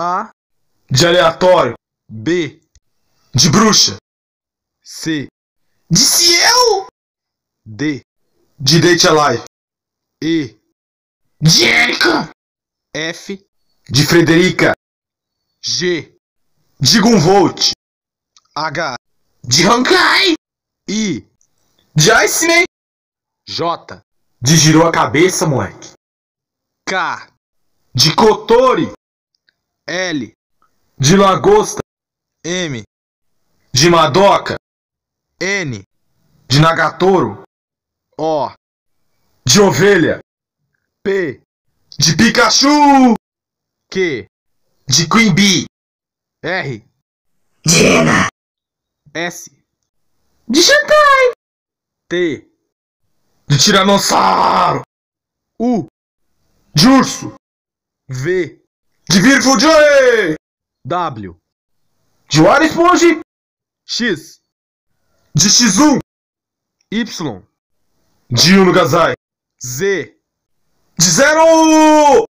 A. De aleatório. B. De bruxa. C. De Ciel. D. De Date Alive. E. De Erika. F. De Frederica. G. De Gunvolt. H. De Hankai. I. De Iceman. J. De girou a cabeça, moleque. K. De Kotori. L de lagosta, M de Madoca, N de nagatoro, O de ovelha, P de Pikachu, Q de Queen Bee, R de Ena, S de Shantai, T de Tiranossauro, U de urso, V de Joey! W. De War Esponge! X. De X1! Y. De Uno Gazai! Z. De Zero!